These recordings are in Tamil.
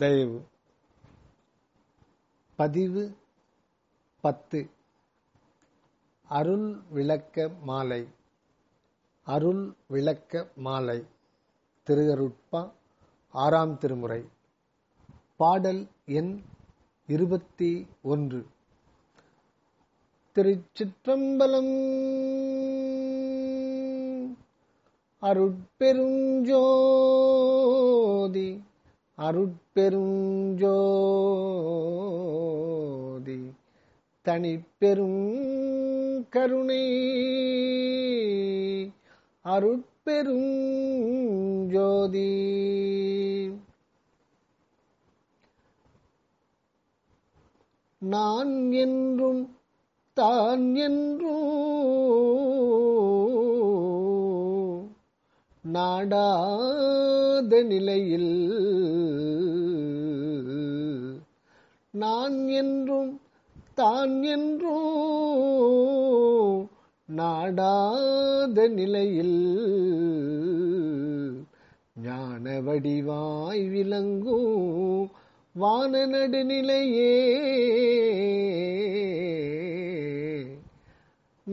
தயவு பதிவு பத்து அருள் விளக்க மாலை அருள் விளக்க மாலை திருகருட்பா ஆறாம் திருமுறை பாடல் எண் இருபத்தி ஒன்று திருச்சிற்றம்பலம் அருட்பெருஞ்சோதி அருட் பெருஞ்சோதி தனி பெரும் கருணை அருட்பெரும் ஜோதி நான் என்றும் தான் என்றும் நாடாத நிலையில் நான் என்றும் தான் என்றும் நாடாத நிலையில் ஞான வடிவாய் விளங்கும் வான நடுநிலையே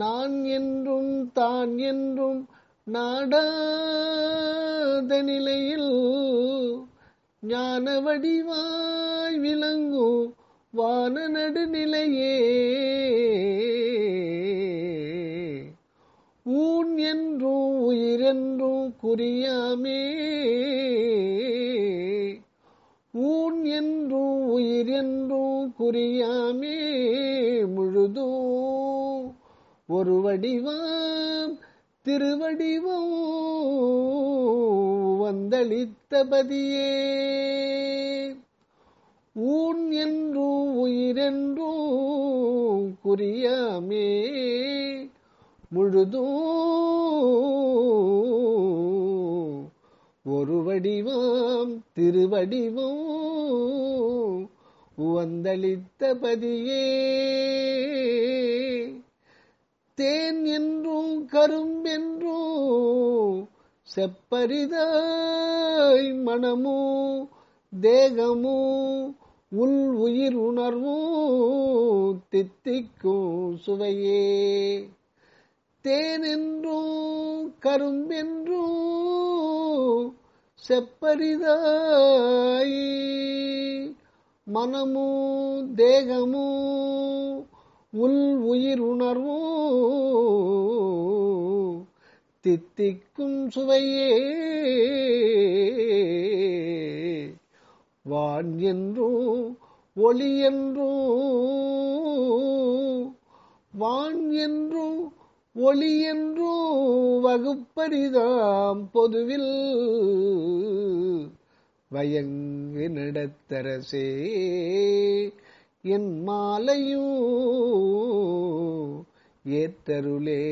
நான் என்றும் தான் என்றும் நாடாத நிலையில் ஞான வடிவாய் விளங்கும் வான நடுநிலையே ஊன் என்றும் உயிரென்றும் குறியாமே ஊன் என்றும் உயிரென்றும் குறியாமே முழுதும் ஒரு வடிவாம் திருவடிவம் வந்தளித்தபதியே ஊன் என்றும் உயிரென்றும் குறியாமே முழுதும் ஒரு வடிவம் திருவடிவம் வந்தளித்தபதியே தேன் என்றும் கரும்பென்றும் செப்பரிதாய் மனமும் தேகமும் உள் உயிர் உணர்வும் தித்திக்கும் சுவையே தேன் தேனென்றும் கரும்பென்றும் செப்பரிதாய் மனமும் தேகமும் உள் உயிர் உணர்வோ தித்திக்கும் சுவையே வான் என்றோ ஒளி என்றோ வான் என்றோ ஒளி என்றோ வகுப்பரிதாம் பொதுவில் வயங்கு நடத்தரசே என் மாலையூ ஏத்தருளே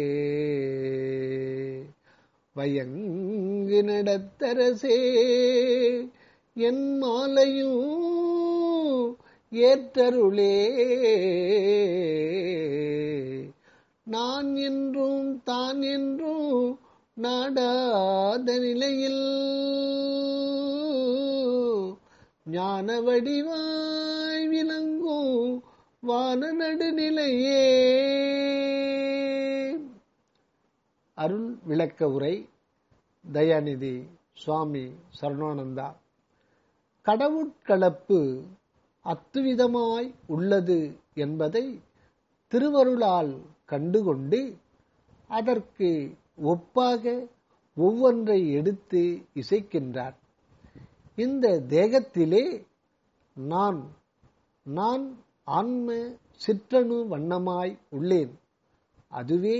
வயங்கு நடத்தரசே என் மாலையும் ஏற்றருளே நான் என்றும் தான் என்றும் நாடாத நிலையில் ஞான வடிவான் விளங்கோ வான நடுநிலையே அருள் விளக்க உரை தயாநிதி சுவாமி சரணானந்தா கடவுட்கலப்பு அத்துவிதமாய் உள்ளது என்பதை திருவருளால் கண்டுகொண்டு அதற்கு ஒப்பாக ஒவ்வொன்றை எடுத்து இசைக்கின்றார் இந்த தேகத்திலே நான் நான் ஆன்ம சிற்றணு வண்ணமாய் உள்ளேன் அதுவே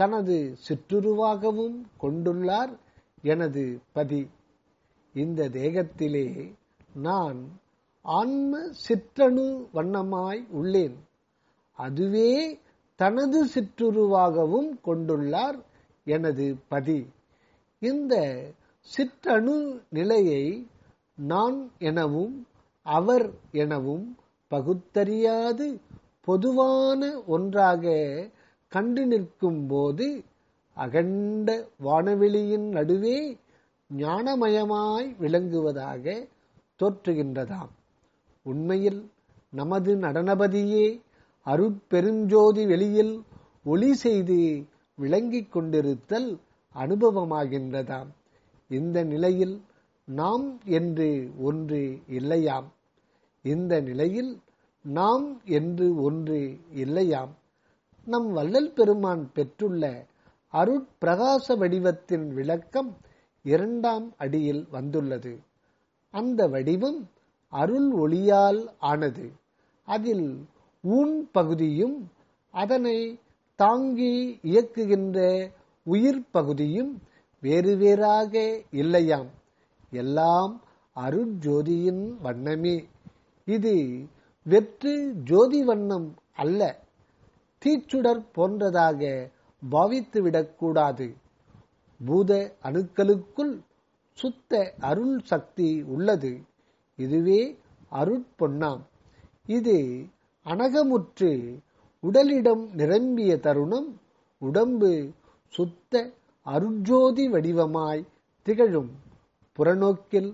தனது சிற்றுருவாகவும் கொண்டுள்ளார் எனது பதி இந்த தேகத்திலே நான் ஆன்ம சிற்றணு வண்ணமாய் உள்ளேன் அதுவே தனது சிற்றுருவாகவும் கொண்டுள்ளார் எனது பதி இந்த சிற்றணு நிலையை நான் எனவும் அவர் எனவும் பகுத்தறியாது பொதுவான ஒன்றாக கண்டு நிற்கும் போது அகண்ட வானவெளியின் நடுவே ஞானமயமாய் விளங்குவதாக தோற்றுகின்றதாம் உண்மையில் நமது நடனபதியே அருட்பெருஞ்சோதி வெளியில் ஒளி செய்து விளங்கிக் கொண்டிருத்தல் அனுபவமாகின்றதாம் இந்த நிலையில் நாம் என்று ஒன்று இல்லையாம் இந்த நிலையில் நாம் என்று ஒன்று இல்லையாம் நம் வள்ளல் பெருமான் பெற்றுள்ள அருட்பிரகாச வடிவத்தின் விளக்கம் இரண்டாம் அடியில் வந்துள்ளது அந்த வடிவம் அருள் ஒளியால் ஆனது அதில் ஊன் பகுதியும் அதனை தாங்கி இயக்குகின்ற உயிர் பகுதியும் வேறு வேறாக இல்லையாம் எல்லாம் அருட்ஜோதியின் வண்ணமே இது வெற்று ஜோதி வண்ணம் அல்ல தீச்சுடர் போன்றதாக பாவித்துவிடக்கூடாது பூத அணுக்களுக்குள் சுத்த அருள் சக்தி உள்ளது இதுவே அருட்பொன்னாம் இது அனகமுற்று உடலிடம் நிரம்பிய தருணம் உடம்பு சுத்த அருஜோதி வடிவமாய் திகழும் புறநோக்கில்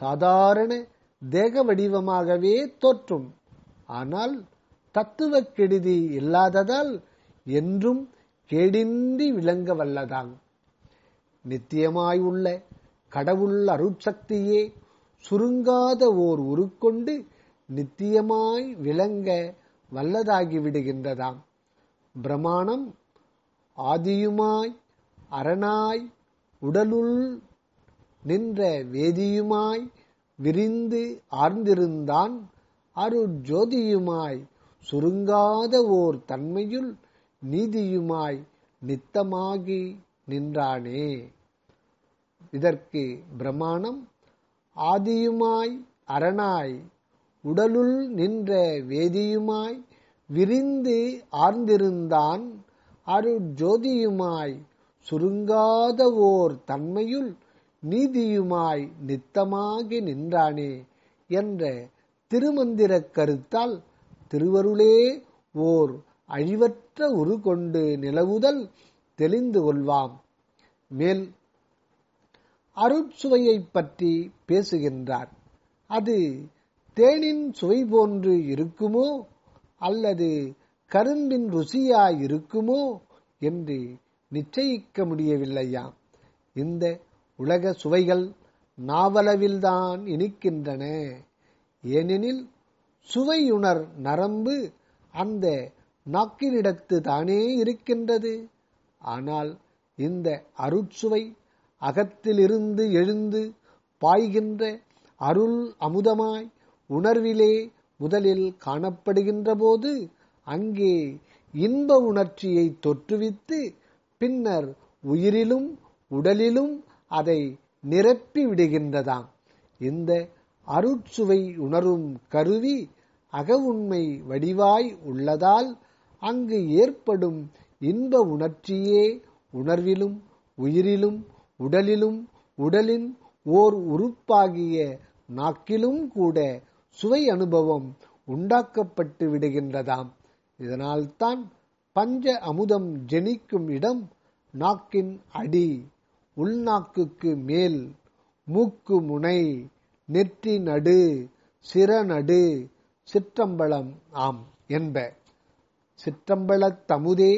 சாதாரண தேக வடிவமாகவே தோற்றும் ஆனால் தத்துவ கெடுதி இல்லாததால் என்றும் கேடின்றி விளங்க வல்லதாம் நித்தியமாய் உள்ள கடவுள் அருட்சக்தியே சுருங்காத ஓர் உருக்கொண்டு நித்தியமாய் விளங்க வல்லதாகிவிடுகின்றதாம் பிரமாணம் ஆதியுமாய் அரணாய் உடலுள் நின்ற வேதியுமாய் விரிந்து ஆர்ந்திருந்தான் அருட்ஜோதியுமாய் சுருங்காத ஓர் தன்மையுள் நீதியுமாய் நித்தமாகி நின்றானே இதற்கு பிரமாணம் ஆதியுமாய் அரணாய் உடலுள் நின்ற வேதியுமாய் விரிந்து ஆர்ந்திருந்தான் அருட்ஜோதியுமாய் சுருங்காத ஓர் தன்மையுள் நீதியுமாய் நித்தமாகி நின்றானே என்ற திருமந்திரக் கருத்தால் திருவருளே ஓர் அழிவற்ற உரு கொண்டு நிலவுதல் தெளிந்து கொள்வாம் மேல் அருட்சுவையை பற்றி பேசுகின்றார் அது தேனின் சுவை போன்று இருக்குமோ அல்லது கரும்பின் ருசியாய் இருக்குமோ என்று நிச்சயிக்க முடியவில்லையாம் இந்த உலக சுவைகள் நாவலவில்தான் இனிக்கின்றன ஏனெனில் சுவையுணர் நரம்பு அந்த நாக்கினிடத்து தானே இருக்கின்றது ஆனால் இந்த அருட்சுவை அகத்திலிருந்து எழுந்து பாய்கின்ற அருள் அமுதமாய் உணர்விலே முதலில் காணப்படுகின்ற போது அங்கே இன்ப உணர்ச்சியை தொற்றுவித்து பின்னர் உயிரிலும் உடலிலும் அதை நிரப்பி விடுகின்றதாம் இந்த அருட்சுவை உணரும் கருவி அகவுண்மை வடிவாய் உள்ளதால் அங்கு ஏற்படும் இன்ப உணர்ச்சியே உணர்விலும் உயிரிலும் உடலிலும் உடலின் ஓர் உறுப்பாகிய நாக்கிலும் கூட சுவை அனுபவம் உண்டாக்கப்பட்டு விடுகின்றதாம் இதனால்தான் பஞ்ச அமுதம் ஜெனிக்கும் இடம் நாக்கின் அடி உள்நாக்குக்கு மேல் மூக்கு முனை நெற்றி நடு சிறநடு சிற்றம்பலம் ஆம் என்ப சிற்றம்பலத் தமுதே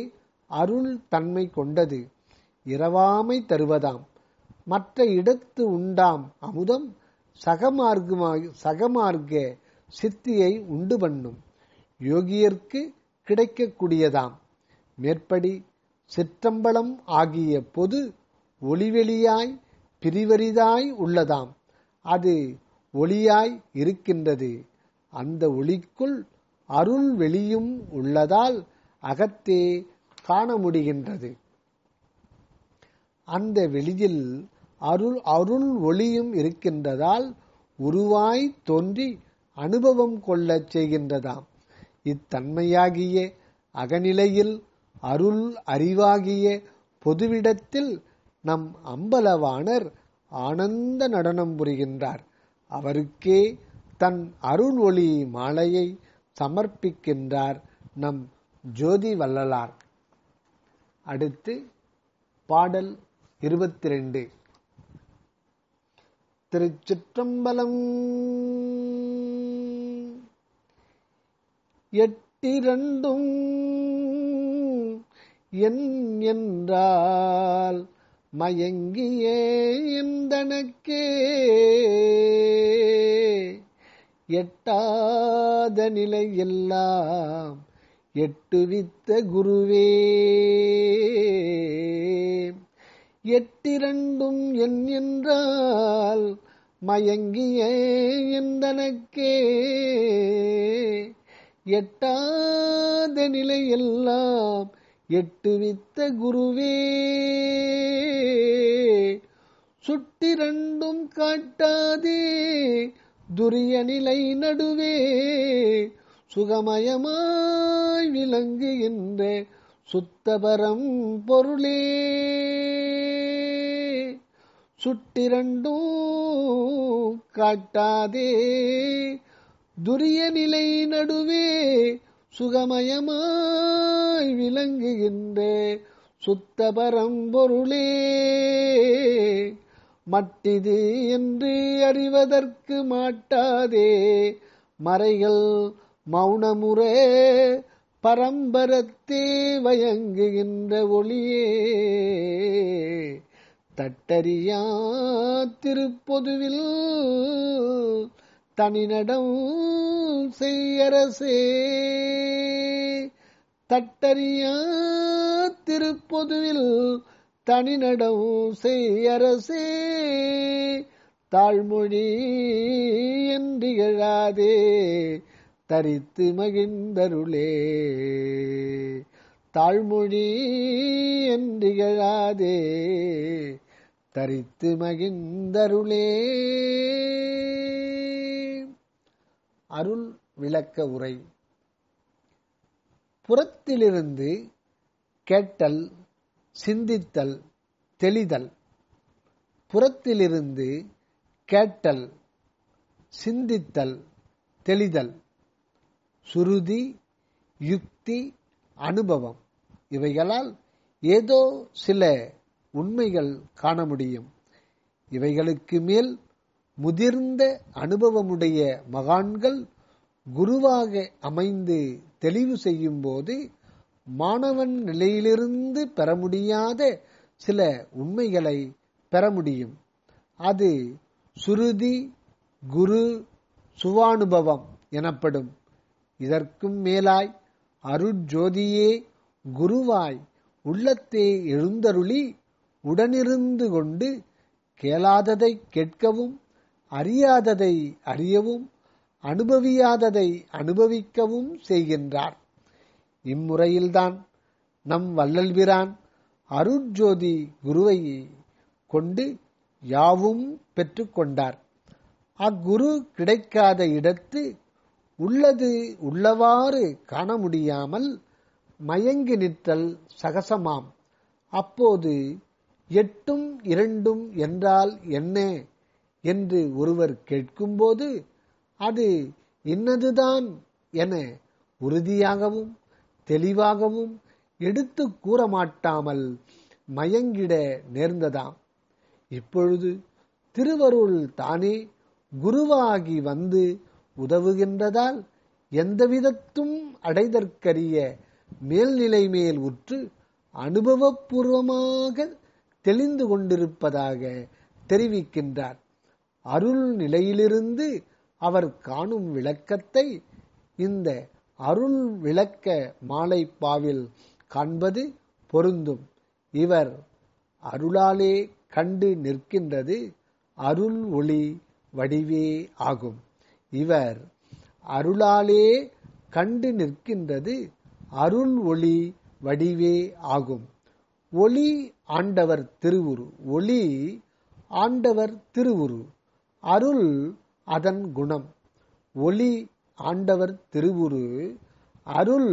அருள் தன்மை கொண்டது இரவாமை தருவதாம் மற்ற இடத்து உண்டாம் அமுதம் சகமார்க்கமாக சகமார்க்க சித்தியை உண்டு பண்ணும் யோகியர்க்கு கிடைக்கக்கூடியதாம் மேற்படி சிற்றம்பலம் ஆகிய பொது ஒளிவெளியாய் பிரிவரிதாய் உள்ளதாம் அது ஒளியாய் இருக்கின்றது அந்த ஒளிக்குள் அருள் வெளியும் உள்ளதால் அகத்தே காண முடிகின்றது அந்த வெளியில் அருள் அருள் ஒளியும் இருக்கின்றதால் உருவாய் தோன்றி அனுபவம் கொள்ளச் செய்கின்றதாம் இத்தன்மையாகிய அகநிலையில் அருள் அறிவாகிய பொதுவிடத்தில் நம் அம்பலவாணர் ஆனந்த நடனம் புரிகின்றார் அவருக்கே தன் அருள் ஒளி மாலையை சமர்ப்பிக்கின்றார் நம் ஜோதி வள்ளலார் அடுத்து பாடல் இருபத்தி ரெண்டு திருச்சிற்றம்பலம் எட்டிரண்டும் என் என்றால் மயங்கியே எந்தனக்கே எட்டாத நிலை எல்லாம் எட்டுவித்த குருவே எட்டிரண்டும் என் என்றால் மயங்கிய எந்தனக்கே எட்டாத நிலை எல்லாம் எட்டு வித்த குருவே ரெண்டும் காட்டாதே துரிய நிலை நடுவே சுகமயமாய் விலங்கு என்ற சுத்தபரம் பொருளே சுட்டிரண்டும் காட்டாதே துரிய நிலை நடுவே சுகமயமாய் விளங்குகின்றே சுத்த பரம்பொருளே மட்டிது என்று அறிவதற்கு மாட்டாதே மறைகள் மௌனமுறை பரம்பரத்தே வயங்குகின்ற ஒளியே தட்டறியா திருப்பொதுவில் தனிநடம் செய்யரசே தட்டறியா திருப்பொதுவில் தனிநடவும் செய்யரசே தாழ்மொழி என்றிகழாதே தரித்து மகிழ்ந்தருளே தாழ்மொழி என்றிகழாதே தரித்து மகிழ்ந்தருளே அருள் விளக்க உரை புறத்திலிருந்து கேட்டல் சிந்தித்தல் தெளிதல் புறத்திலிருந்து கேட்டல் சிந்தித்தல் தெளிதல் சுருதி யுக்தி அனுபவம் இவைகளால் ஏதோ சில உண்மைகள் காண முடியும் இவைகளுக்கு மேல் முதிர்ந்த அனுபவமுடைய மகான்கள் குருவாக அமைந்து தெளிவு செய்யும் போது மாணவன் நிலையிலிருந்து பெற முடியாத சில உண்மைகளை பெற முடியும் அது சுருதி குரு சுவானுபவம் எனப்படும் இதற்கும் மேலாய் அருஜோதியே குருவாய் உள்ளத்தே எழுந்தருளி உடனிருந்து கொண்டு கேளாததை கேட்கவும் அறியாததை அறியவும் அனுபவியாததை அனுபவிக்கவும் செய்கின்றார் இம்முறையில்தான் நம் வல்லல்பிரான் அருட்ஜோதி குருவை கொண்டு யாவும் பெற்றுக்கொண்டார் அக்குரு கிடைக்காத இடத்து உள்ளது உள்ளவாறு காண முடியாமல் மயங்கி நிற்றல் சகசமாம் அப்போது எட்டும் இரண்டும் என்றால் என்ன என்று ஒருவர் கேட்கும்போது அது இன்னதுதான் என உறுதியாகவும் தெளிவாகவும் எடுத்து கூற மாட்டாமல் மயங்கிட நேர்ந்ததாம் இப்பொழுது திருவருள் தானே குருவாகி வந்து உதவுகின்றதால் எந்தவிதத்தும் அடைதற்கரிய மேல்நிலை மேல் உற்று அனுபவபூர்வமாக தெளிந்து கொண்டிருப்பதாக தெரிவிக்கின்றார் அருள் நிலையிலிருந்து அவர் காணும் விளக்கத்தை இந்த அருள் விளக்க மாலைப்பாவில் காண்பது பொருந்தும் இவர் அருளாலே கண்டு நிற்கின்றது அருள் ஒளி வடிவே ஆகும் இவர் அருளாலே கண்டு நிற்கின்றது அருள் ஒளி வடிவே ஆகும் ஒளி ஆண்டவர் திருவுரு ஒளி ஆண்டவர் திருவுரு அருள் அதன் குணம் ஒளி ஆண்டவர் திருவுரு அருள்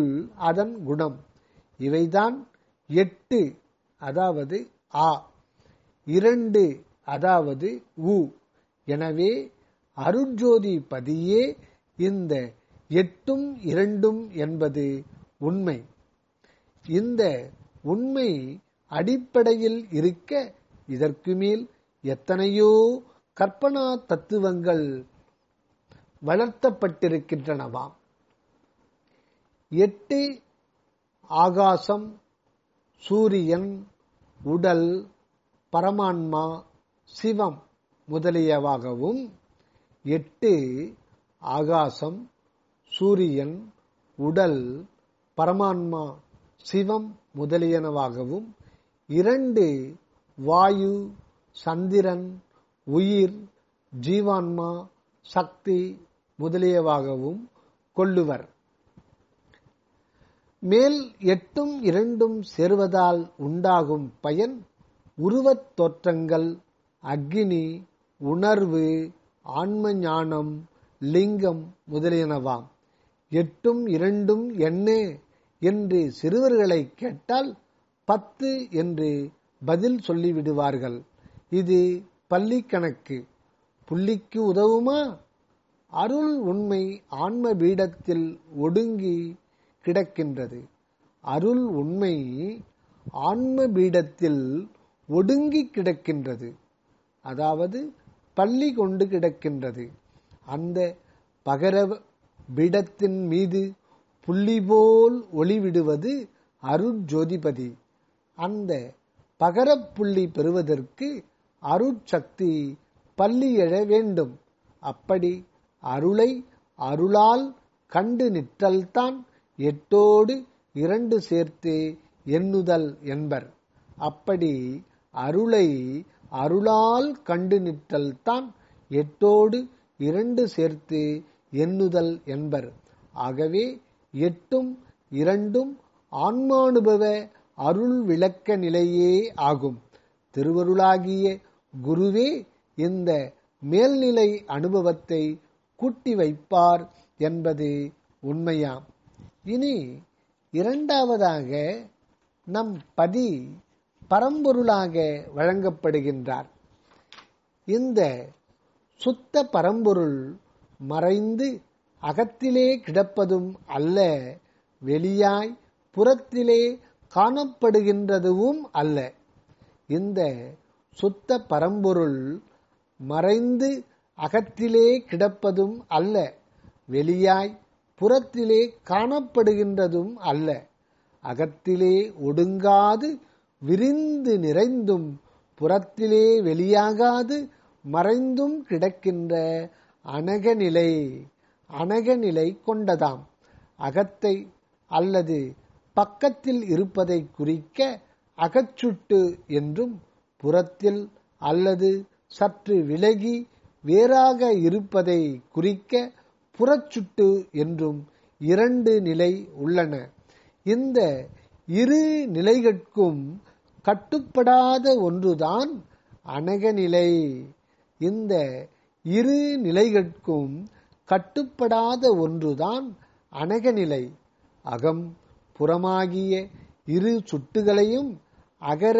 அதன் குணம் இவைதான் எட்டு அதாவது ஆ இரண்டு அதாவது உ எனவே அருஞ்சோதி பதியே இந்த எட்டும் இரண்டும் என்பது உண்மை இந்த உண்மை அடிப்படையில் இருக்க இதற்கு மேல் எத்தனையோ கற்பனா தத்துவங்கள் வளர்த்தப்பட்டிருக்கின்றனவாம் எட்டு ஆகாசம் சூரியன் உடல் பரமான்மா சிவம் முதலியவாகவும் எட்டு ஆகாசம் சூரியன் உடல் பரமான்மா சிவம் முதலியனவாகவும் இரண்டு வாயு சந்திரன் உயிர் ஜீவான்மா சக்தி முதலியவாகவும் கொள்ளுவர் மேல் எட்டும் இரண்டும் சேருவதால் உண்டாகும் பயன் உருவத் தோற்றங்கள் அக்னி உணர்வு ஆன்ம ஞானம் லிங்கம் முதலியனவாம் எட்டும் இரண்டும் என்ன என்று சிறுவர்களை கேட்டால் பத்து என்று பதில் சொல்லிவிடுவார்கள் இது பள்ளி கணக்கு புள்ளிக்கு உதவுமா அருள் உண்மை ஆன்ம பீடத்தில் ஒடுங்கி கிடக்கின்றது அருள் உண்மை ஆன்ம பீடத்தில் ஒடுங்கி கிடக்கின்றது அதாவது பள்ளி கொண்டு கிடக்கின்றது அந்த பகர பீடத்தின் மீது புள்ளி போல் ஒளிவிடுவது அருட்ஜோதிபதி அந்த பகரப்புள்ளி பெறுவதற்கு அருட்சக்தி பள்ளி எழ வேண்டும் அப்படி அருளை அருளால் கண்டு நிற்றல்தான் எட்டோடு இரண்டு சேர்த்து எண்ணுதல் என்பர் அப்படி அருளை அருளால் கண்டு நிற்றல்தான் எட்டோடு இரண்டு சேர்த்து எண்ணுதல் என்பர் ஆகவே எட்டும் இரண்டும் ஆன்மானுபவ அருள் விளக்க நிலையே ஆகும் திருவருளாகிய குருவே இந்த மேல்நிலை அனுபவத்தை கூட்டி வைப்பார் என்பது உண்மையாம் இனி இரண்டாவதாக நம் பதி பரம்பொருளாக வழங்கப்படுகின்றார் இந்த சுத்த பரம்பொருள் மறைந்து அகத்திலே கிடப்பதும் அல்ல வெளியாய் புறத்திலே காணப்படுகின்றதுவும் அல்ல இந்த சுத்த பரம்பொருள் மறைந்து அகத்திலே கிடப்பதும் அல்ல வெளியாய் புறத்திலே காணப்படுகின்றதும் அல்ல அகத்திலே ஒடுங்காது விரிந்து நிறைந்தும் புறத்திலே வெளியாகாது மறைந்தும் கிடக்கின்ற அனகநிலை அனகநிலை கொண்டதாம் அகத்தை அல்லது பக்கத்தில் இருப்பதை குறிக்க அகச்சுட்டு என்றும் புறத்தில் அல்லது சற்று விலகி வேறாக இருப்பதை குறிக்க புறச்சுட்டு என்றும் இரண்டு நிலை உள்ளன இந்த இரு நிலைகட்கும் கட்டுப்படாத ஒன்றுதான் அனகநிலை இந்த இரு நிலைகட்கும் கட்டுப்படாத ஒன்றுதான் அனகநிலை அகம் புறமாகிய இரு சுட்டுகளையும் அகர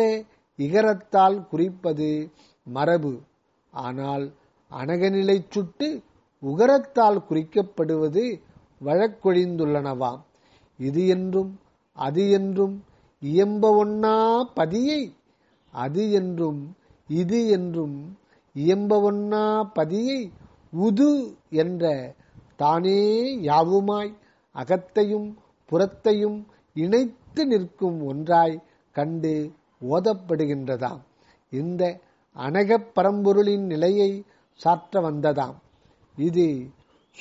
இகரத்தால் குறிப்பது மரபு ஆனால் அனகநிலை சுட்டு உகரத்தால் குறிக்கப்படுவது வழக்கொழிந்துள்ளனவாம் இது என்றும் அது என்றும் இயம்ப ஒன்னா பதியை அது என்றும் இது என்றும் இயம்ப ஒன்னா பதியை உது என்ற தானே யாவுமாய் அகத்தையும் புறத்தையும் இணைத்து நிற்கும் ஒன்றாய் கண்டு ஓதப்படுகின்றதாம் இந்த அனகப் பரம்பொருளின் நிலையை சாற்ற வந்ததாம் இது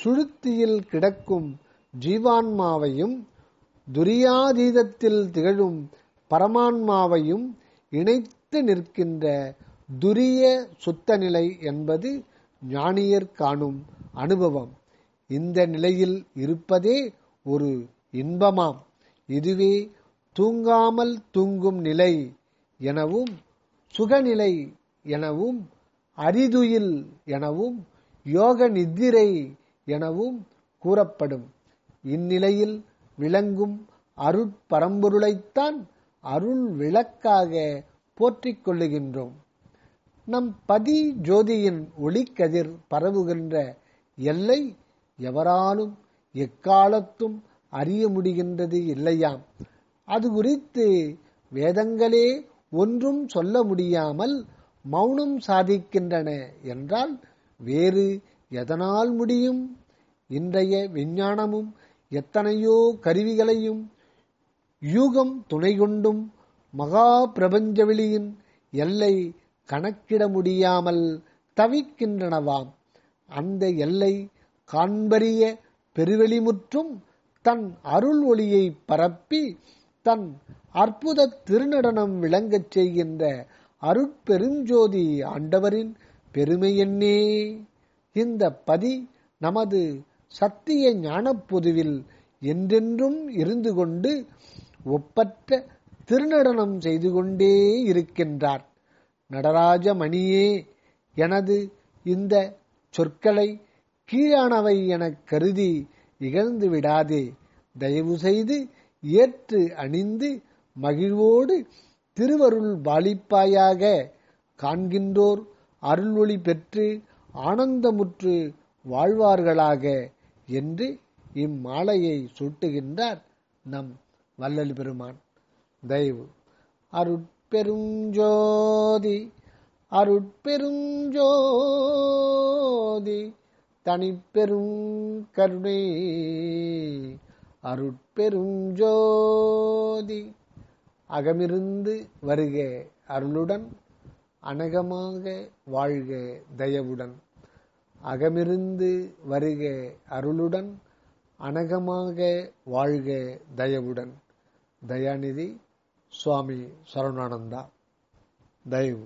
சுழுத்தியில் கிடக்கும் ஜீவான்மாவையும் துரியாதீதத்தில் திகழும் பரமான்மாவையும் இணைத்து நிற்கின்ற துரிய சுத்த நிலை என்பது ஞானியர் காணும் அனுபவம் இந்த நிலையில் இருப்பதே ஒரு இன்பமாம் இதுவே தூங்காமல் தூங்கும் நிலை எனவும் சுகநிலை எனவும் அரிதுயில் எனவும் யோக நித்திரை எனவும் கூறப்படும் இந்நிலையில் விளங்கும் அருட்பரம்பொருளைத்தான் அருள் விளக்காக போற்றிக் கொள்ளுகின்றோம் நம் பதி ஜோதியின் ஒளிக்கதிர் பரவுகின்ற எல்லை எவராலும் எக்காலத்தும் அறிய முடிகின்றது இல்லையாம் அது குறித்து வேதங்களே ஒன்றும் சொல்ல முடியாமல் மௌனம் சாதிக்கின்றன என்றால் வேறு எதனால் முடியும் இன்றைய விஞ்ஞானமும் எத்தனையோ கருவிகளையும் யூகம் துணை கொண்டும் மகா பிரபஞ்சவெளியின் எல்லை கணக்கிட முடியாமல் தவிக்கின்றனவாம் அந்த எல்லை காண்பறிய பெருவெளிமுற்றும் தன் அருள் ஒளியை பரப்பி தன் அற்புத திருநடனம் விளங்கச் செய்கின்ற அருட்பெருஞ்சோதி ஆண்டவரின் பெருமையென்னே இந்த பதி நமது சத்திய ஞானப்பொதுவில் என்றென்றும் இருந்து கொண்டு ஒப்பற்ற திருநடனம் செய்து கொண்டே இருக்கின்றார் நடராஜமணியே எனது இந்த சொற்களை கீழானவை எனக் கருதி இகழ்ந்து விடாதே தயவு செய்து ஏற்று அணிந்து மகிழ்வோடு திருவருள் வழிப்பாயாக காண்கின்றோர் அருள் பெற்று ஆனந்தமுற்று வாழ்வார்களாக என்று இம்மாலையை சூட்டுகின்றார் நம் வல்லல் பெருமான் தயவு அருட்பெருஞ்சோதி அருட்பெருஞ்சோதி தனிப்பெரும் கருணை அருட்பெருஞ்சோதி அகமிருந்து வருக அருளுடன் அனகமாக வாழ்க தயவுடன் அகமிருந்து வருக அருளுடன் அனகமாக வாழ்க தயவுடன் தயாநிதி சுவாமி சரவணானந்தா தயவு